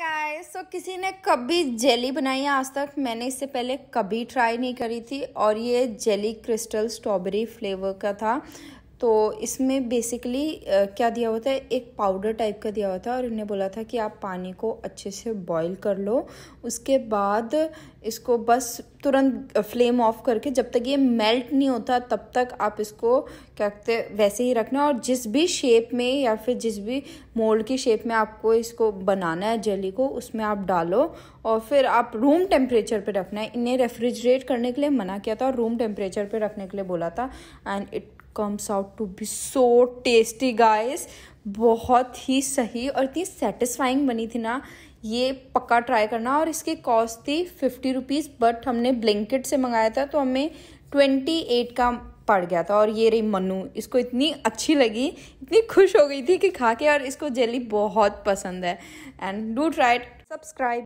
hi guys so किसी ने कभी जेली बनाई है आज तक मैंने इससे पहले कभी ट्राई नहीं करी थी और ये जेली क्रिस्टल स्ट्रॉबेरी फ्लेवर का था तो इसमें बेसिकली क्या दिया होता है एक पाउडर टाइप का दिया हुआ था और इन्हें बोला था कि आप पानी को अच्छे से बॉईल कर लो उसके बाद इसको बस तुरंत फ्लेम ऑफ करके जब तक ये मेल्ट नहीं होता तब तक आप इसको क्या कहते वैसे ही रखना और जिस भी शेप में या फिर जिस भी मोल्ड की शेप में आपको इसको बनाना है जेली को उसमें आप डालो और फिर आप रूम टेम्परेचर पर रखना है इन्हें रेफ्रिजरेट करने के लिए मना किया था और रूम टेम्परेचर पर रखने के लिए बोला था and it comes out to be so tasty guys बहुत ही सही और इतनी सेटिस्फाइंग बनी थी ना ये पक्का ट्राई करना और इसकी कॉस्ट थी फिफ्टी रुपीज़ बट हमने ब्लैंकेट से मंगाया था तो हमें ट्वेंटी एट का पड़ गया था और ये रही मनु इसको इतनी अच्छी लगी इतनी खुश हो गई थी कि खा के और इसको जेली बहुत पसंद है एंड डू ट्राई सब्सक्राइब